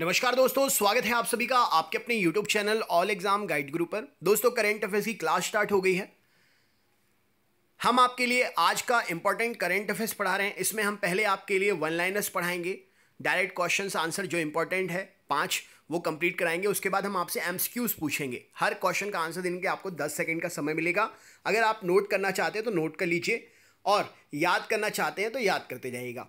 नमस्कार दोस्तों स्वागत है आप सभी का आपके अपने YouTube channel all exam guide group पर दोस्तों करेंट अफेयर्स की क्लास स्टार्ट हो गई है हम आपके लिए आज का इंपॉर्टेंट करेंट अफेयर्स पढ़ा रहे हैं इसमें हम पहले आपके लिए वन लाइनर्स पढ़ाएंगे डायरेक्ट क्वेश्चन आंसर जो इंपॉर्टेंट है पाँच वो कंप्लीट कराएंगे उसके बाद हम आपसे एमसीक्यूज पूछेंगे हर क्वेश्चन का आंसर देने के आपको दस सेकेंड का समय मिलेगा अगर आप नोट करना चाहते हैं तो नोट कर लीजिए और याद करना चाहते हैं तो याद करते जाइएगा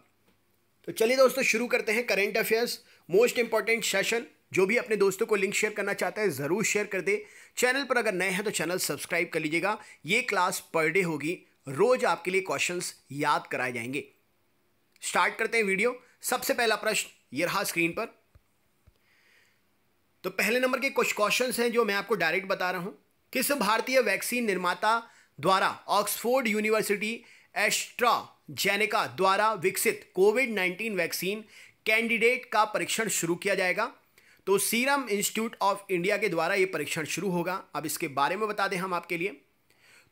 तो चलिए दोस्तों शुरू करते हैं current affairs most important session जो भी अपने दोस्तों को लिंक शेयर करना चाहता है ज़रूर शेयर कर दे चैनल पर अगर नए हैं तो चैनल सब्सक्राइब कर लीजिएगा ये क्लास पर डे होगी रोज आपके लिए क्वेश्चंस याद कराए जाएंगे स्टार्ट करते हैं वीडियो सबसे पहला प्रश्न ये रहा स्क्रीन पर तो पहले नंबर के कुछ क्वेश्चन हैं जो मैं आपको डायरेक्ट बता रहा हूं किस भारतीय वैक्सीन निर्माता द्वारा ऑक्सफोर्ड यूनिवर्सिटी एस्ट्रा जेनेका द्वारा विकसित कोविड 19 वैक्सीन कैंडिडेट का परीक्षण शुरू किया जाएगा तो सीरम इंस्टीट्यूट ऑफ इंडिया के द्वारा ये परीक्षण शुरू होगा अब इसके बारे में बता दें हम आपके लिए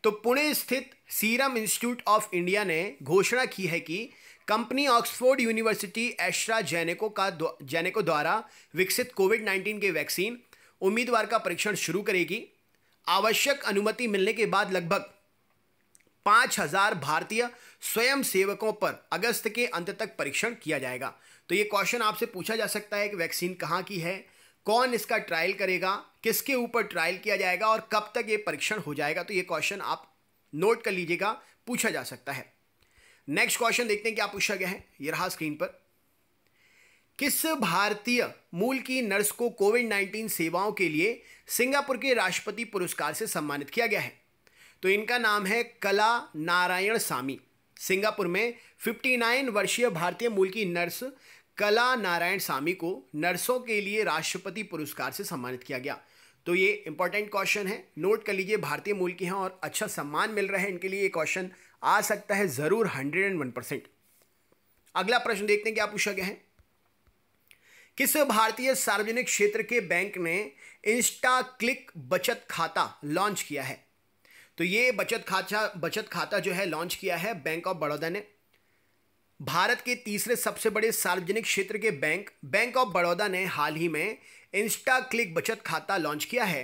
तो पुणे स्थित सीरम इंस्टीट्यूट ऑफ इंडिया ने घोषणा की है कि company Oxford university AstraZeneca का जेनेको द्वारा विकसित कोविड 19 के वैक्सीन उम्मीदवार का परीक्षण शुरू करेगी आवश्यक अनुमति मिलने के बाद लगभग पांच हजार भारतीय स्वयं सेवकों पर अगस्त के अंत तक परीक्षण किया जाएगा तो ये क्वेश्चन आपसे पूछा जा सकता है कि वैक्सीन कहाँ की है कौन इसका ट्रायल करेगा किसके ऊपर ट्रायल किया जाएगा और कब तक ये परीक्षण हो जाएगा तो ये क्वेश्चन आप नोट कर लीजिएगा पूछा जा सकता है नेक्स्ट क्वेश्चन देखते हैं क्या पूछा गया है ये रहा स्क्रीन पर किस भारतीय मूल की नर्स को कोविड 19 सेवाओं के लिए सिंगापुर के राष्ट्रपति पुरस्कार से सम्मानित किया गया है तो इनका नाम है कला नारायण सामी सिंगापुर में 59 वर्षीय भारतीय मूल की नर्स कला नारायण सामी को नर्सों के लिए राष्ट्रपति पुरस्कार से सम्मानित किया गया तो ये इंपॉर्टेंट क्वेश्चन है नोट कर लीजिए भारतीय मूल की हैं और अच्छा सम्मान मिल रहा है इनके लिए ये क्वेश्चन आ सकता है ज़रूर हंड्रेड एंड वन परसेंट अगला प्रश्न देखते हैं क्या पूछा गया है किस भारतीय सार्वजनिक क्षेत्र के बैंक ने इंस्टा क्लिक बचत खाता लॉन्च किया है तो ये बचत खाता बचत खाता जो है लॉन्च किया है बैंक ऑफ बड़ौदा ने भारत के तीसरे सबसे बड़े सार्वजनिक क्षेत्र के बैंक बैंक ऑफ बड़ौदा ने हाल ही में इंस्टा क्लिक बचत खाता लॉन्च किया है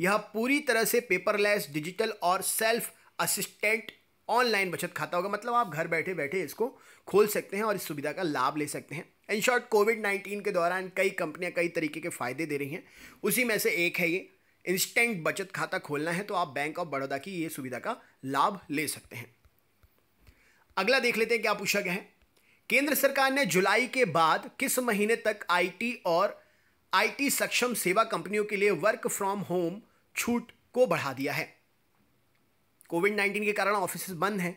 यह पूरी तरह से पेपरलेस डिजिटल और सेल्फ असिस्टेंट ऑनलाइन बचत खाता होगा मतलब आप घर बैठे बैठे इसको खोल सकते हैं और इस सुविधा का लाभ ले सकते हैं इन शॉर्ट कोविड नाइन्टीन के दौरान कई कंपनियां कई तरीके के फायदे दे रही हैं उसी में से एक है ये इंस्टेंट बचत खाता खोलना है तो आप बैंक ऑफ बड़ौदा की ये सुविधा का लाभ ले सकते हैं अगला देख लेते हैं क्या पूछा गया है केंद्र सरकार ने जुलाई के बाद किस महीने तक आईटी और आईटी सक्षम सेवा कंपनियों के लिए वर्क फ्रॉम होम छूट को बढ़ा दिया है कोविड नाइन्टीन के कारण ऑफिस बंद हैं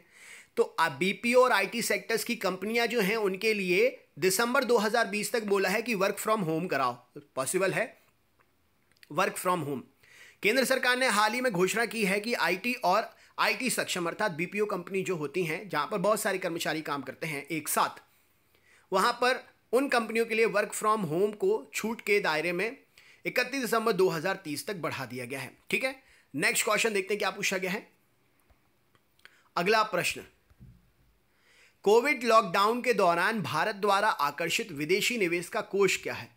तो बीपीओ और आईटी सेक्टर्स की कंपनियां जो हैं उनके लिए दिसंबर 2020 तक बोला है कि वर्क फ्रॉम होम कराओ पॉसिबल है वर्क फ्रॉम होम केंद्र सरकार ने हाल ही में घोषणा की है कि आईटी और आईटी सक्षम अर्थात बीपीओ कंपनी जो होती हैं जहां पर बहुत सारे कर्मचारी काम करते हैं एक साथ वहां पर उन कंपनियों के लिए वर्क फ्रॉम होम को छूट के दायरे में 31 दिसंबर 2030 तक बढ़ा दिया गया है ठीक है नेक्स्ट क्वेश्चन देखते हैं क्या पूछा गया है अगला प्रश्न कोविड लॉकडाउन के दौरान भारत द्वारा आकर्षित विदेशी निवेश का कोष क्या है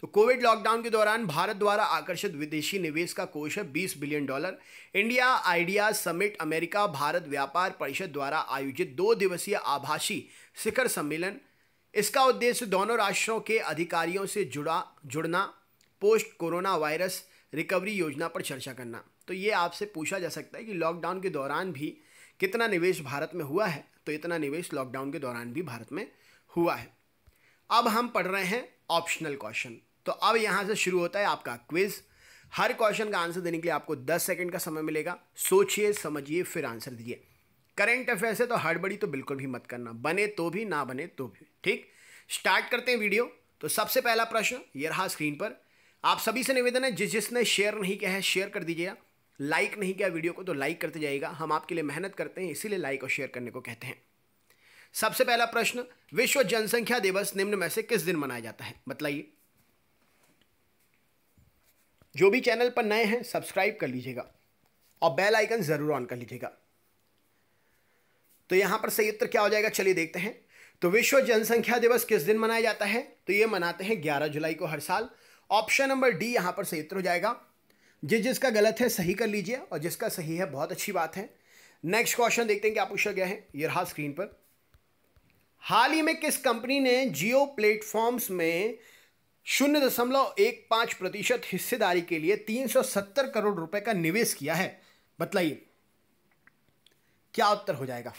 तो कोविड लॉकडाउन के दौरान भारत द्वारा आकर्षित विदेशी निवेश का कोष है बीस billion dollar India idea summit America भारत व्यापार परिषद द्वारा आयोजित दो दिवसीय आभाषी शिखर सम्मेलन इसका उद्देश्य दोनों राष्ट्रों के अधिकारियों से जुड़ा जुड़ना पोस्ट कोरोना वायरस रिकवरी योजना पर चर्चा करना तो ये आपसे पूछा जा सकता है कि लॉकडाउन के दौरान भी कितना निवेश भारत में हुआ है तो इतना निवेश लॉकडाउन के दौरान भी भारत में हुआ है अब हम पढ़ रहे हैं ऑप्शनल क्वेश्चन तो अब यहां से शुरू होता है आपका क्विज हर क्वेश्चन का आंसर देने के लिए आपको 10 सेकंड का समय मिलेगा सोचिए समझिए फिर आंसर दीजिए करंट अफेयर से तो हड़बड़ी तो बिल्कुल भी मत करना बने तो भी ना बने तो भी ठीक स्टार्ट करते हैं वीडियो तो सबसे पहला प्रश्न ये रहा स्क्रीन पर आप सभी से निवेदन है जिस जिसने शेयर नहीं किया है शेयर कर दीजिएगा लाइक नहीं किया वीडियो को तो लाइक करते जाइएगा हम आपके लिए मेहनत करते हैं इसीलिए लाइक और शेयर करने को कहते हैं सबसे पहला प्रश्न विश्व जनसंख्या दिवस निम्न में से किस दिन मनाया जाता है बताइए जो भी चैनल पर नए हैं सब्सक्राइब कर लीजिएगा और बेल आइकन ज़रूर ऑन कर लीजिएगा तो यहां पर सही उत्तर क्या हो जाएगा चलिए देखते हैं तो विश्व जनसंख्या दिवस किस दिन मनाया जाता है तो यह मनाते हैं ग्यारह जुलाई को हर साल ऑप्शन नंबर डी यहां पर सही उत्तर हो जाएगा जिस जिसका गलत है सही कर लीजिए और जिसका सही है बहुत अच्छी बात है नेक्स्ट क्वेश्चन देखते हैं क्या पूछा गया है ये रहा स्क्रीन पर हाल ही में किस कंपनी ने जियो प्लेटफॉर्म्स में शून्य दशमलव एक पाँच प्रतिशत हिस्सेदारी के लिए तीन सौ सत्तर करोड़ रुपए का निवेश किया है बतलाइए क्या उत्तर हो जाएगा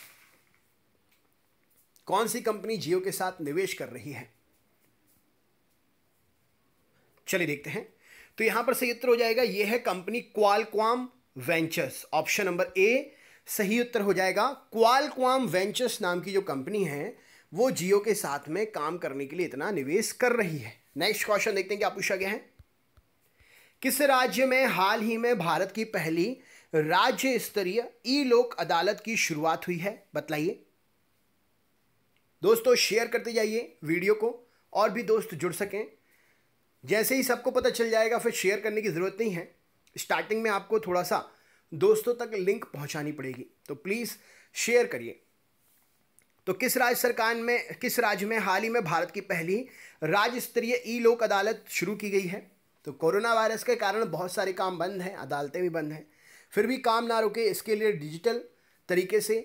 कौन सी कंपनी जियो के साथ निवेश कर रही है चलिए देखते हैं तो यहां पर सही उत्तर हो जाएगा यह है company Qualcomm ventures option number A सही उत्तर हो जाएगा क्वालक्वाम वेंचर्स नाम की जो कंपनी है वो जियो के साथ में काम करने के लिए इतना निवेश कर रही है नेक्स्ट क्वेश्चन देखते हैं क्या पूछा गया है किस राज्य में हाल ही में भारत की पहली राज्य स्तरीय ई लोक अदालत की शुरुआत हुई है बतलाइए दोस्तों शेयर करते जाइए वीडियो को और भी दोस्त जुड़ सकें जैसे ही सबको पता चल जाएगा फिर शेयर करने की ज़रूरत नहीं है स्टार्टिंग में आपको थोड़ा सा दोस्तों तक लिंक पहुंचानी पड़ेगी तो प्लीज़ शेयर करिए तो किस राज्य सरकार में किस राज्य में हाल ही में भारत की पहली राज्य स्तरीय ई लोक अदालत शुरू की गई है तो कोरोना वायरस के कारण बहुत सारे काम बंद हैं अदालतें भी बंद हैं फिर भी काम ना रुके इसके लिए डिजिटल तरीके से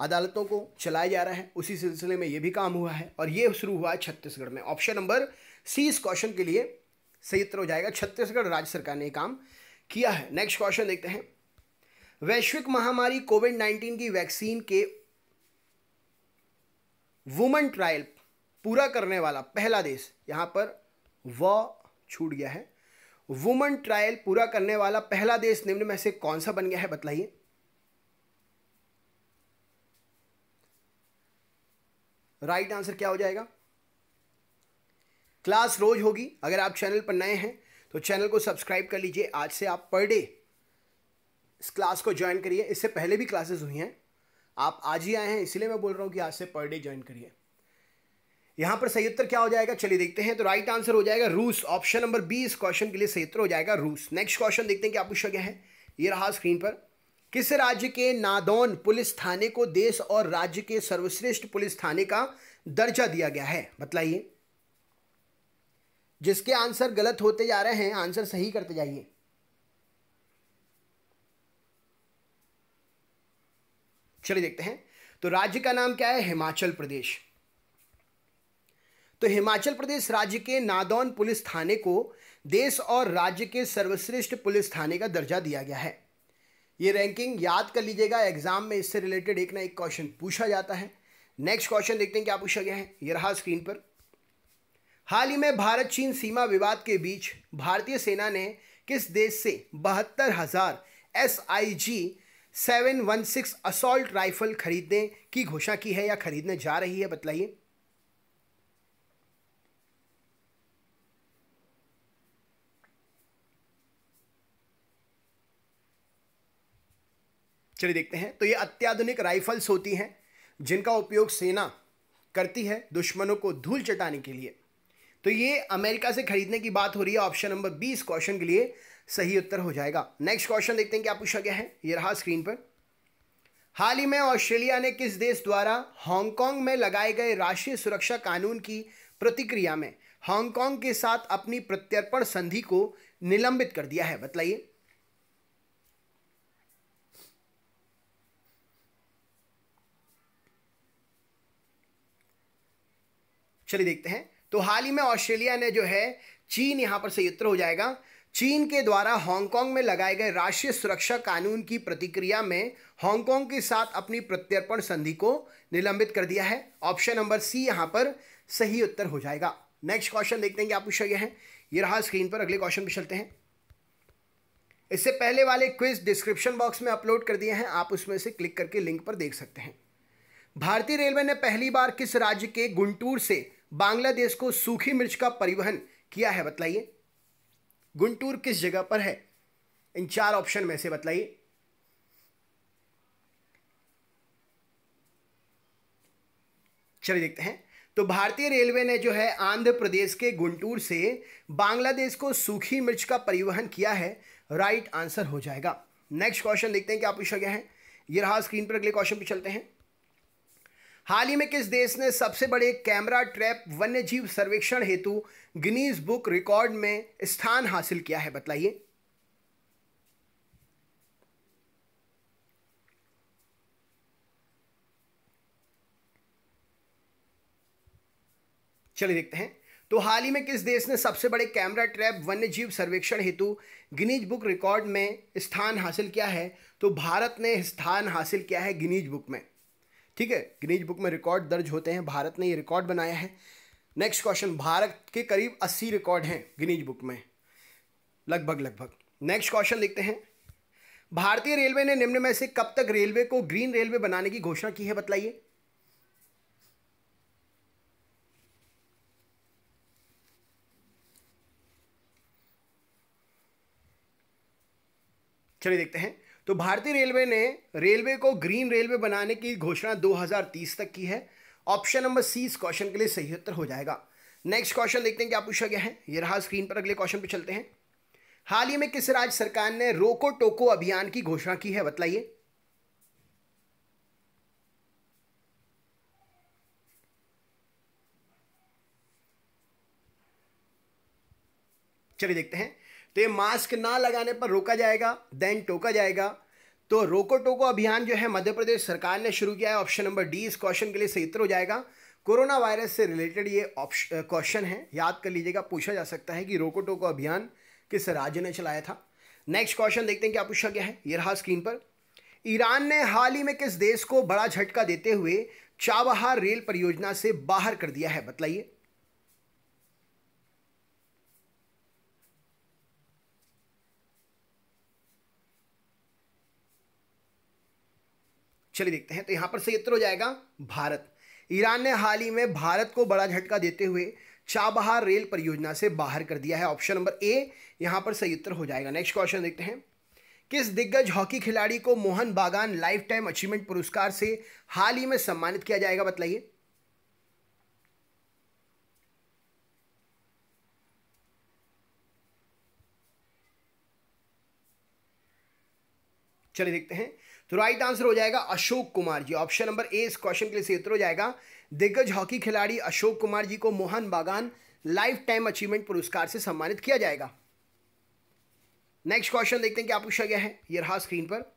अदालतों को चलाया जा रहा है उसी सिलसिले में ये भी काम हुआ है और ये शुरू हुआ है छत्तीसगढ़ में ऑप्शन नंबर सी इस क्वेश्चन के लिए सही उत्तर हो जाएगा छत्तीसगढ़ राज्य सरकार ने काम किया है नेक्स्ट क्वेश्चन देखते हैं वैश्विक महामारी कोविड नाइन्टीन की वैक्सीन के वुमेन ट्रायल पूरा करने वाला पहला देश यहाँ पर व छूट गया है वुमन ट्रायल पूरा करने वाला पहला देश निम्न में से कौन सा बन गया है बतलाइए राइट आंसर क्या हो जाएगा क्लास रोज होगी अगर आप चैनल पर नए हैं तो चैनल को सब्सक्राइब कर लीजिए आज से आप पर डे इस क्लास को ज्वाइन करिए इससे पहले भी क्लासेस हुई हैं आप आज ही आए हैं इसलिए मैं बोल रहा हूँ कि आज से पर डे ज्वाइन करिए यहाँ पर सही उत्तर क्या हो जाएगा चलिए देखते हैं तो राइट आंसर हो जाएगा रूस ऑप्शन नंबर बी इस क्वेश्चन के लिए सही उत्तर हो जाएगा रूस नेक्स्ट क्वेश्चन देखते हैं क्या पूछा गया है ये रहा स्क्रीन पर किस राज्य के नादौन पुलिस थाने को देश और राज्य के सर्वश्रेष्ठ पुलिस थाने का दर्जा दिया गया है बतलाइए जिसके आंसर गलत होते जा रहे हैं आंसर सही करते जाइए चलिए देखते हैं तो राज्य का नाम क्या है हिमाचल प्रदेश तो हिमाचल प्रदेश राज्य के नादौन पुलिस थाने को देश और राज्य के सर्वश्रेष्ठ पुलिस थाने का दर्जा दिया गया है ये रैंकिंग याद कर लीजिएगा एग्जाम में इससे रिलेटेड एक ना एक क्वेश्चन पूछा जाता है नेक्स्ट क्वेश्चन देखते हैं क्या पूछा गया है ये रहा स्क्रीन पर हाल ही में भारत चीन सीमा विवाद के बीच भारतीय सेना ने किस देश से बहत्तर हजार S I G seven one six assault rifle खरीदने की घोषणा की है या खरीदने जा रही है बतलाइए चलिए देखते हैं तो ये अत्याधुनिक राइफल्स होती हैं जिनका उपयोग सेना करती है दुश्मनों को धूल चटाने के लिए तो ये अमेरिका से खरीदने की बात हो रही है ऑप्शन नंबर बीस क्वेश्चन के लिए सही उत्तर हो जाएगा नेक्स्ट क्वेश्चन देखते हैं क्या पूछा गया है ये रहा स्क्रीन पर हाल ही में ऑस्ट्रेलिया ने किस देश द्वारा हांगकांग में लगाए गए राष्ट्रीय सुरक्षा कानून की प्रतिक्रिया में हांगकांग के साथ अपनी प्रत्यर्पण संधि को निलंबित कर दिया है बतलाइए चलिए देखते हैं तो हाल ही में ऑस्ट्रेलिया ने जो है चीन यहां पर सही उत्तर हो जाएगा चीन के द्वारा हांगकांग में लगाए गए राष्ट्रीय सुरक्षा कानून की प्रतिक्रिया में हांगकांग के साथ अपनी प्रत्यर्पण संधि को निलंबित कर दिया है ऑप्शन नंबर सी यहां पर सही उत्तर हो जाएगा नेक्स्ट क्वेश्चन देखते हैं कि आप पूछा गया है ये रहा स्क्रीन पर अगले क्वेश्चन पे चलते हैं इससे पहले वाले क्विज डिस्क्रिप्शन बॉक्स में अपलोड कर दिए हैं आप उसमें से क्लिक करके लिंक पर देख सकते हैं भारतीय रेलवे ने पहली बार किस राज्य के गुंटूर से बांग्लादेश को सूखी मिर्च का परिवहन किया है बताइए गुंटूर किस जगह पर है इन चार ऑप्शन में से बताइए चलिए देखते हैं तो भारतीय रेलवे ने जो है आंध्र प्रदेश के गुंटूर से बांग्लादेश को सूखी मिर्च का परिवहन किया है राइट आंसर हो जाएगा नेक्स्ट क्वेश्चन देखते हैं क्या पूछा गया है ये रहा स्क्रीन पर अगले क्वेश्चन पे चलते हैं हाल ही में किस देश ने सबसे बड़े कैमरा ट्रैप वन्यजीव सर्वेक्षण हेतु गिनीज बुक रिकॉर्ड में स्थान हासिल किया है बताइए चलिए देखते हैं तो हाल ही में किस देश ने सबसे बड़े कैमरा ट्रैप वन्यजीव सर्वेक्षण हेतु गिनीज बुक रिकॉर्ड में स्थान हासिल किया है तो भारत ने स्थान हासिल किया है गिनीज बुक में ठीक है गिनीज बुक में रिकॉर्ड दर्ज होते हैं भारत ने ये रिकॉर्ड बनाया है नेक्स्ट क्वेश्चन भारत के करीब अस्सी रिकॉर्ड हैं गिनीज बुक में लगभग लगभग नेक्स्ट क्वेश्चन देखते हैं भारतीय रेलवे ने निम्न में से कब तक रेलवे को ग्रीन रेलवे बनाने की घोषणा की है बतलाइए चलिए देखते हैं तो भारतीय रेलवे ने रेलवे को ग्रीन रेलवे बनाने की घोषणा 2030 तक की है ऑप्शन नंबर सी इस क्वेश्चन के लिए सही उत्तर हो जाएगा नेक्स्ट क्वेश्चन देखते हैं क्या पूछा गया है ये रहा स्क्रीन पर अगले क्वेश्चन पे चलते हैं हाल ही में किस राज्य सरकार ने रोको टोको अभियान की घोषणा की है बतलाइए चलिए देखते हैं तो ये मास्क ना लगाने पर रोका जाएगा देन टोका जाएगा तो रोको टोको अभियान जो है मध्य प्रदेश सरकार ने शुरू किया है ऑप्शन नंबर डी इस क्वेश्चन के लिए सही उत्तर हो जाएगा कोरोना वायरस से रिलेटेड ये ऑप्शन क्वेश्चन है याद कर लीजिएगा पूछा जा सकता है कि रोको टोको अभियान किस राज्य ने चलाया था नेक्स्ट क्वेश्चन देखते हैं क्या पूछा गया है ये रहा स्क्रीन पर ईरान ने हाल ही में किस देश को बड़ा झटका देते हुए चाबहार रेल परियोजना से बाहर कर दिया है बतलाइए चलिए देखते हैं तो यहाँ पर सही उत्तर हो जाएगा भारत ईरान ने हाल ही में भारत को बड़ा झटका देते हुए चाबहार रेल परियोजना से बाहर कर दिया है ऑप्शन नंबर ए यहाँ पर सही उत्तर हो जाएगा नेक्स्ट क्वेश्चन देखते हैं किस दिग्गज हॉकी खिलाड़ी को मोहन बागान लाइफ टाइम अचीवमेंट पुरस्कार से हाल ही में सम्मानित किया जाएगा बताइए चलिए देखते हैं तो राइट आंसर हो जाएगा Ashok Kumar ji option number A इस क्वेश्चन के लिए उत्तर हो जाएगा दिग्गज हॉकी खिलाड़ी अशोक कुमार जी को मोहन बागान लाइफ टाइम अचीवमेंट पुरस्कार से सम्मानित किया जाएगा नेक्स्ट क्वेश्चन देखते हैं क्या पूछा गया है ये रहा स्क्रीन पर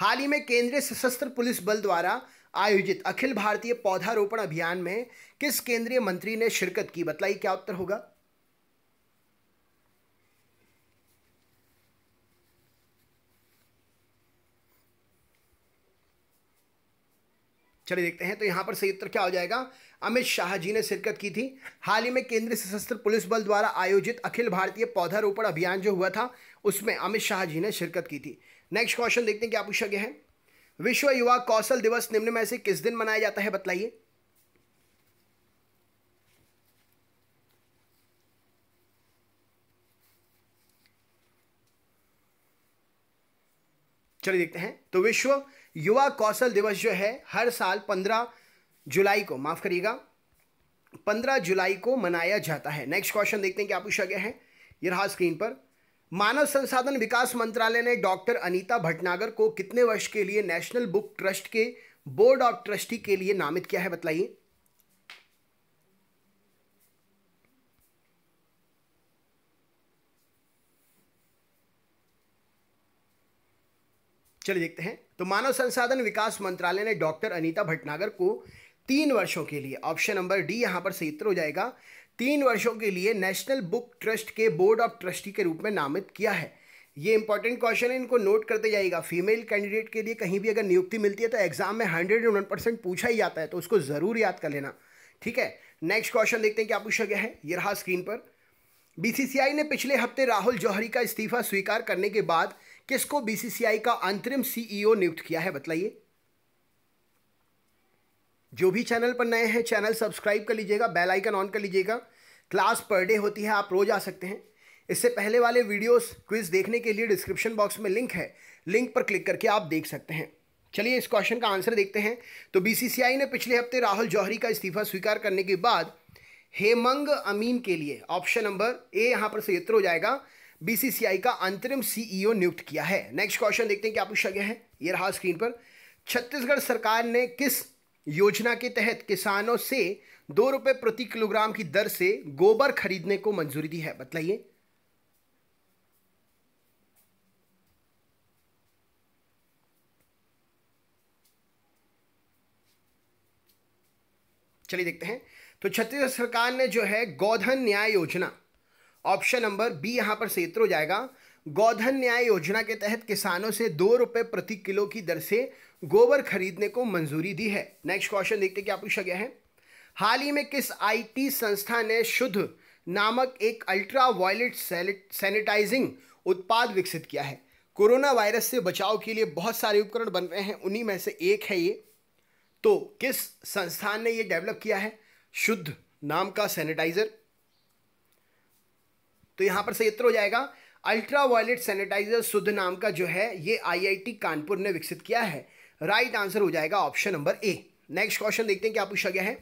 हाल ही में केंद्रीय सशस्त्र पुलिस बल द्वारा आयोजित अखिल भारतीय पौधारोपण अभियान में किस केंद्रीय मंत्री ने शिरकत की बताइए क्या उत्तर होगा चलिए देखते हैं तो यहाँ पर सही उत्तर क्या हो जाएगा अमित शाह जी ने शिरकत की थी हाल ही में केंद्रीय सशस्त्र पुलिस बल द्वारा आयोजित अखिल भारतीय पौधारोपण अभियान जो हुआ था उसमें अमित शाह जी ने शिरकत की थी नेक्स्ट क्वेश्चन देखते हैं क्या पूछा गया है विश्व युवा कौशल दिवस निम्न में से किस दिन मनाया जाता है बताइए चलिए देखते हैं तो विश्व युवा कौशल दिवस जो है हर साल पंद्रह जुलाई को माफ करिएगा पंद्रह जुलाई को मनाया जाता है नेक्स्ट क्वेश्चन देखते हैं क्या पूछा गया है ये रहा स्क्रीन पर मानव संसाधन विकास मंत्रालय ने डॉक्टर अनीता भटनागर को कितने वर्ष के लिए नेशनल बुक ट्रस्ट के बोर्ड ऑफ ट्रस्टी के लिए नामित किया है बताइए चलिए देखते हैं तो मानव संसाधन विकास मंत्रालय ने डॉक्टर अनीता भटनागर को तीन वर्षों के लिए ऑप्शन नंबर डी यहाँ पर सही उत्तर हो जाएगा तीन वर्षों के लिए नेशनल बुक ट्रस्ट के बोर्ड ऑफ ट्रस्टी के रूप में नामित किया है ये इंपॉर्टेंट क्वेश्चन है इनको नोट करते जाइएगा फीमेल कैंडिडेट के लिए कहीं भी अगर नियुक्ति मिलती है तो एग्जाम में हंड्रेड एंड वन परसेंट पूछा ही जाता है तो उसको ज़रूर याद कर लेना ठीक है नेक्स्ट क्वेश्चन देखते हैं क्या पूछा गया है ये रहा स्क्रीन पर बीसीसीआई ने पिछले हफ्ते राहुल जौहरी का इस्तीफा स्वीकार करने के बाद किसको बीसीसीआई का अंतरिम सीईओ e नियुक्त किया है बतलाइए जो भी चैनल पर नए हैं चैनल सब्सक्राइब कर लीजिएगा बेल आइकन ऑन कर लीजिएगा क्लास पर डे होती है आप रोज आ सकते हैं इससे पहले वाले वीडियोस क्विज देखने के लिए डिस्क्रिप्शन बॉक्स में लिंक है लिंक पर क्लिक करके आप देख सकते हैं चलिए इस क्वेश्चन का आंसर देखते हैं तो बीसीसीआई ने पिछले हफ्ते राहुल जौहरी का इस्तीफा स्वीकार करने के बाद हेमंग अमीन के लिए ऑप्शन नंबर ए यहाँ पर सही उत्तर हो जाएगा बीसीसीआई का अंतरिम सीईओ नियुक्त किया है नेक्स्ट क्वेश्चन देखते हैं क्या पूछा गया है ये रहा स्क्रीन पर छत्तीसगढ़ सरकार ने किस योजना के तहत किसानों से दो रुपए प्रति किलोग्राम की दर से गोबर खरीदने को मंजूरी दी है बतलाइए चलिए देखते हैं तो छत्तीसगढ़ सरकार ने जो है गौधन न्याय योजना ऑप्शन नंबर बी यहाँ पर सेत्र हो जाएगा गौधन न्याय योजना के तहत किसानों से दो रुपये प्रति किलो की दर से गोबर खरीदने को मंजूरी दी है नेक्स्ट क्वेश्चन देखते क्या पूछा गया है हाल ही में किस आईटी संस्था ने शुद्ध नामक एक अल्ट्रा वायलेट सैनिटाइजिंग उत्पाद विकसित किया है कोरोना वायरस से बचाव के लिए बहुत सारे उपकरण बन रहे हैं उन्हीं में से एक है ये तो किस संस्थान ने ये डेवलप किया है शुद्ध नाम का सैनिटाइजर तो यहां पर सही उत्तर हो जाएगा अल्ट्रा वायलेट सैनिटाइजर शुद्ध नाम का जो है ये आईआईटी कानपुर ने विकसित किया है राइट right आंसर हो जाएगा option number A next question देखते हैं क्या पूछा गया है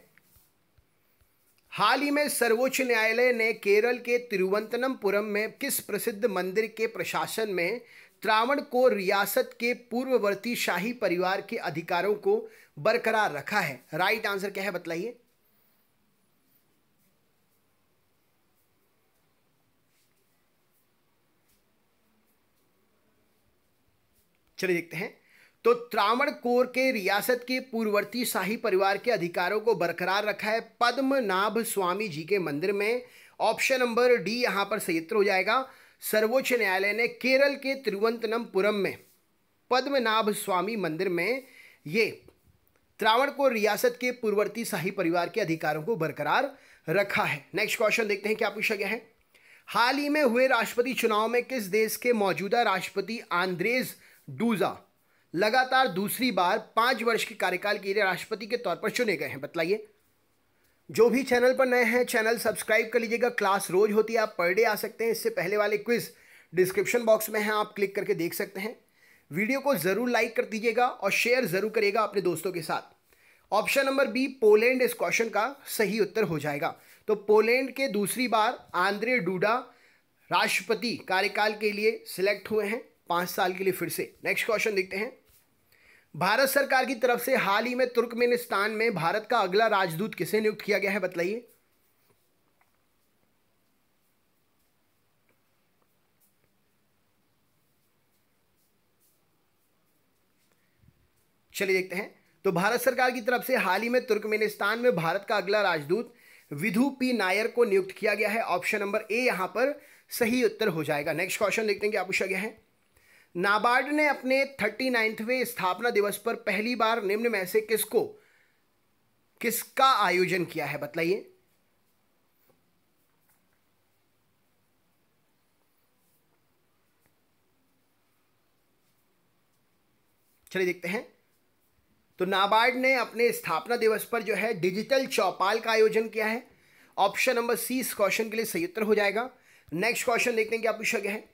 हाल ही में सर्वोच्च न्यायालय ने केरल के तिरुवंतनमपुरम में किस प्रसिद्ध मंदिर के प्रशासन में त्रावण को रियासत के पूर्ववर्ती शाही परिवार के अधिकारों को बरकरार रखा है राइट right आंसर क्या है बतलाइए चलिए देखते हैं तो त्रावण कोर के रियासत के पूर्ववर्ती शाही परिवार के अधिकारों को बरकरार रखा है पद्मनाभ स्वामी जी के मंदिर में ऑप्शन नंबर डी यहां पर सही उत्तर हो जाएगा सर्वोच्च न्यायालय ने केरल के तिरुवंतनमपुरम में पद्मनाभ स्वामी मंदिर में ये त्रावण को रियासत के पूर्ववर्ती शाही परिवार के अधिकारों को बरकरार रखा है नेक्स्ट क्वेश्चन देखते हैं क्या पूछा गया है हाल ही में हुए राष्ट्रपति चुनाव में किस देश के मौजूदा राष्ट्रपति आंद्रेज डूजा लगातार दूसरी बार पाँच वर्ष के कार्यकाल के लिए राष्ट्रपति के तौर पर चुने गए हैं बतलाइए जो भी चैनल पर नए हैं चैनल सब्सक्राइब कर लीजिएगा क्लास रोज होती है आप पर डे आ सकते हैं इससे पहले वाले क्विज डिस्क्रिप्शन बॉक्स में है आप क्लिक करके देख सकते हैं वीडियो को ज़रूर लाइक कर दीजिएगा और शेयर ज़रूर करिएगा अपने दोस्तों के साथ ऑप्शन नंबर बी पोलैंड इस क्वेश्चन का सही उत्तर हो जाएगा तो पोलैंड के दूसरी बार आंद्रे डूडा राष्ट्रपति कार्यकाल के लिए सिलेक्ट हुए हैं पांच साल के लिए फिर से नेक्स्ट क्वेश्चन देखते हैं भारत सरकार की तरफ से हाल ही में तुर्कमेनिस्तान में भारत का अगला राजदूत किसे नियुक्त किया गया है बतलाइए चलिए देखते हैं तो भारत सरकार की तरफ से हाल ही में तुर्कमेनिस्तान में भारत का अगला राजदूत विधु पी नायर को नियुक्त किया गया है ऑप्शन नंबर ए यहां पर सही उत्तर हो जाएगा नेक्स्ट क्वेश्चन देखते हैं क्या पूछा गया है नाबार्ड ने अपने थर्टी नाइन्थवें स्थापना दिवस पर पहली बार निम्न में से किसको किसका आयोजन किया है बतलाइए चलिए देखते हैं तो नाबार्ड ने अपने स्थापना दिवस पर जो है डिजिटल चौपाल का आयोजन किया है ऑप्शन नंबर सी इस क्वेश्चन के लिए सही उत्तर हो जाएगा नेक्स्ट क्वेश्चन देखते हैं क्या पूछा गया है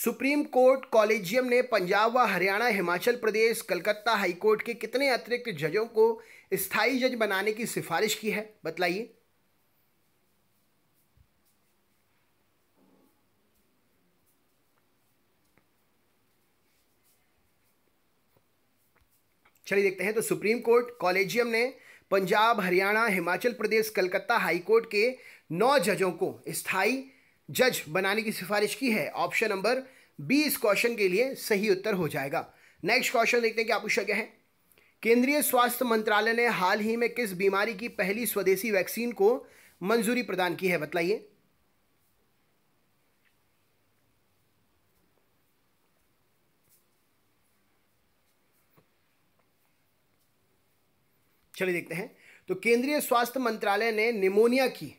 सुप्रीम कोर्ट कॉलेजियम ने पंजाब व हरियाणा हिमाचल प्रदेश कलकत्ता हाईकोर्ट के कितने अतिरिक्त जजों को स्थायी जज बनाने की सिफारिश की है बतलाइए चलिए देखते हैं तो सुप्रीम कोर्ट कॉलेजियम ने पंजाब हरियाणा हिमाचल प्रदेश कलकत्ता हाईकोर्ट के नौ जजों को स्थायी जज बनाने की सिफारिश की है ऑप्शन नंबर बी इस क्वेश्चन के लिए सही उत्तर हो जाएगा नेक्स्ट क्वेश्चन देखते हैं क्या पूछा गया है केंद्रीय स्वास्थ्य मंत्रालय ने हाल ही में किस बीमारी की पहली स्वदेशी वैक्सीन को मंजूरी प्रदान की है बतलाइए चलिए देखते हैं तो केंद्रीय स्वास्थ्य मंत्रालय ने निमोनिया की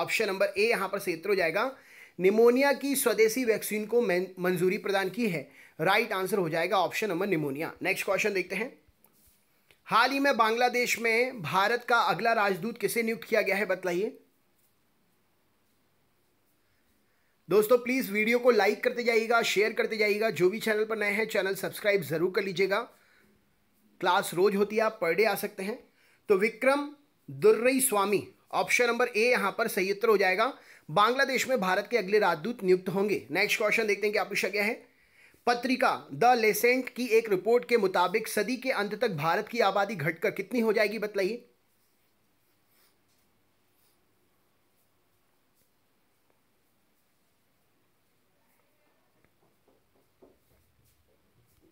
ऑप्शन नंबर ए यहाँ पर उत्तर हो जाएगा निमोनिया की स्वदेशी वैक्सीन को मंजूरी प्रदान की है राइट आंसर हो जाएगा option number pneumonia next question देखते हैं हाल ही में बांग्लादेश में भारत का अगला राजदूत किसे नियुक्त किया गया है बतलाइए दोस्तों प्लीज़ वीडियो को लाइक करते जाइएगा शेयर करते जाइएगा जो भी चैनल पर नए हैं चैनल सब्सक्राइब ज़रूर कर लीजिएगा क्लास रोज होती है आप पर डे आ सकते हैं तो Vikram Durai Swamy option number A यहां पर सही उत्तर हो जाएगा बांग्लादेश में भारत के अगले राजदूत नियुक्त होंगे नेक्स्ट क्वेश्चन देखते हैं क्या पूछा गया है पत्रिका द लेसेंट की एक रिपोर्ट के मुताबिक सदी के अंत तक भारत की आबादी घटकर कितनी हो जाएगी बतलाइए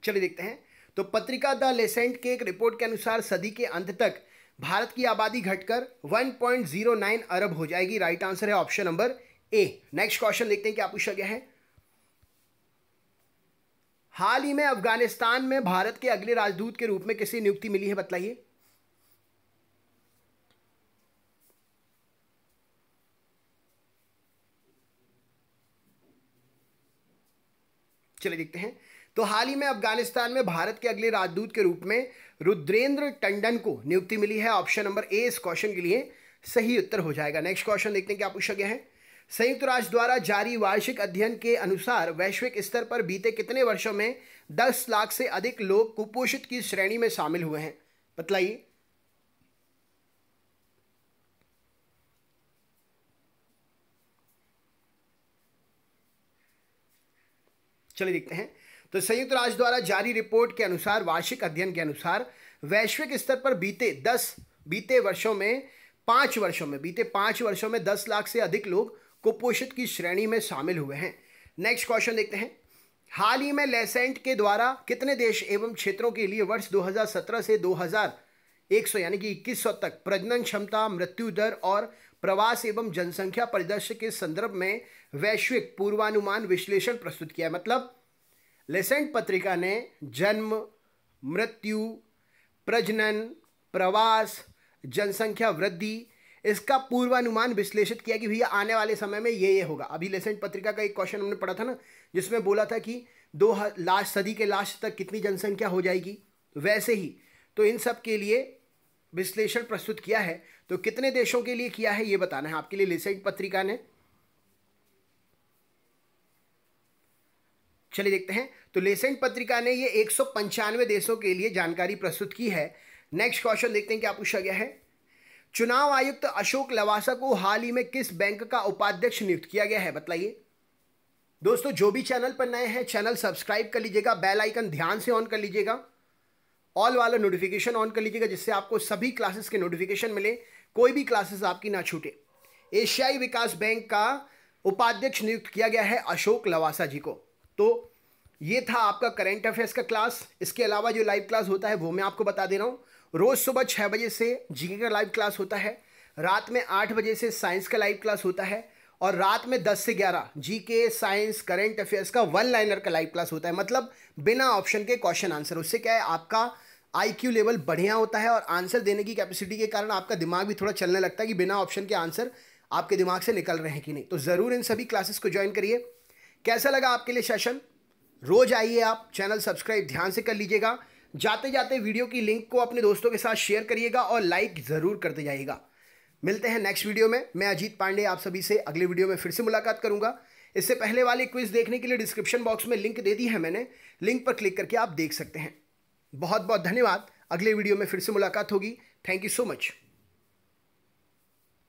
चलिए देखते हैं तो पत्रिका द लेसेंट के एक रिपोर्ट के अनुसार सदी के अंत तक भारत की आबादी घटकर 1.09 अरब हो जाएगी राइट आंसर है option number A next question देखते हैं क्या पूछा गया है हाल ही में अफगानिस्तान में भारत के अगले राजदूत के रूप में किसी नियुक्ति मिली है बताइए चले देखते हैं तो हाल ही में अफगानिस्तान में भारत के अगले राजदूत के रूप में रुद्रेंद्र टंडन को नियुक्ति मिली है ऑप्शन नंबर ए इस क्वेश्चन के लिए सही उत्तर हो जाएगा नेक्स्ट क्वेश्चन देखते हैं क्या पूछा गया है संयुक्त राष्ट्र द्वारा जारी वार्षिक अध्ययन के अनुसार वैश्विक स्तर पर बीते कितने वर्षों में 10 लाख से अधिक लोग कुपोषित की श्रेणी में शामिल हुए हैं बताइए चलिए देखते हैं तो संयुक्त राष्ट्र द्वारा जारी रिपोर्ट के अनुसार वार्षिक अध्ययन के अनुसार वैश्विक स्तर पर बीते दस बीते वर्षों में पांच वर्षों में बीते पांच वर्षों में दस लाख से अधिक लोग कुपोषित की श्रेणी में शामिल हुए हैं नेक्स्ट क्वेश्चन देखते हैं हाल ही में लेसेंट के द्वारा कितने देश एवं क्षेत्रों के लिए वर्ष 2017 से 2100 यानी कि 2100 तक प्रजनन क्षमता मृत्यु दर और प्रवास एवं जनसंख्या परिदृश्य के संदर्भ में वैश्विक पूर्वानुमान विश्लेषण प्रस्तुत किया मतलब लेसेंट पत्रिका ने जन्म मृत्यु प्रजनन प्रवास जनसंख्या वृद्धि इसका पूर्वानुमान विश्लेषित किया कि भैया आने वाले समय में ये ये होगा अभी लेसेंट पत्रिका का एक क्वेश्चन हमने पढ़ा था ना जिसमें बोला था कि दो लास्ट सदी के लास्ट तक कितनी जनसंख्या हो जाएगी वैसे ही तो इन सब के लिए विश्लेषण प्रस्तुत किया है तो कितने देशों के लिए किया है ये बताना है आपके लिए लिसेंट पत्रिका ने चलिए देखते हैं तो लेसेंट पत्रिका ने ये एक देशों के लिए जानकारी प्रस्तुत की है नेक्स्ट क्वेश्चन देखते हैं क्या पूछा गया है चुनाव आयुक्त अशोक लवासा को हाल ही में किस बैंक का उपाध्यक्ष नियुक्त किया गया है बताइए दोस्तों जो भी चैनल पर नए हैं चैनल सब्सक्राइब कर लीजिएगा बेल आइकन ध्यान से ऑन कर लीजिएगा ऑल वाला नोटिफिकेशन ऑन कर लीजिएगा जिससे आपको सभी क्लासेस के नोटिफिकेशन मिले कोई भी क्लासेस आपकी ना छूटे एशियाई विकास बैंक का उपाध्यक्ष नियुक्त किया गया है अशोक लवासा जी को तो ये था आपका करेंट अफेयर्स का क्लास इसके अलावा जो लाइव क्लास होता है वो मैं आपको बता दे रहा हूँ रोज़ सुबह छः बजे से जीके का लाइव क्लास होता है रात में आठ बजे से साइंस का लाइव क्लास होता है और रात में दस से ग्यारह जी के साइंस करेंट अफेयर्स का वन लाइनर का लाइव क्लास होता है मतलब बिना ऑप्शन के क्वेश्चन आंसर उससे क्या है आपका आईक्यू लेवल बढ़िया होता है और आंसर देने की कैपेसिटी के कारण आपका दिमाग भी थोड़ा चलने लगता है कि बिना ऑप्शन के आंसर आपके दिमाग से निकल रहे हैं कि नहीं तो ज़रूर इन सभी क्लासेस को ज्वाइन करिए कैसा लगा आपके लिए सेशन रोज़ आइए आप चैनल सब्सक्राइब ध्यान से कर लीजिएगा जाते जाते वीडियो की लिंक को अपने दोस्तों के साथ शेयर करिएगा और लाइक ज़रूर करते जाइएगा मिलते हैं नेक्स्ट वीडियो में मैं अजीत पांडे आप सभी से अगले वीडियो में फिर से मुलाकात करूंगा इससे पहले वाले क्विज देखने के लिए डिस्क्रिप्शन बॉक्स में लिंक दे दी है मैंने लिंक पर क्लिक करके आप देख सकते हैं बहुत बहुत धन्यवाद अगले वीडियो में फिर से मुलाकात होगी थैंक यू सो मच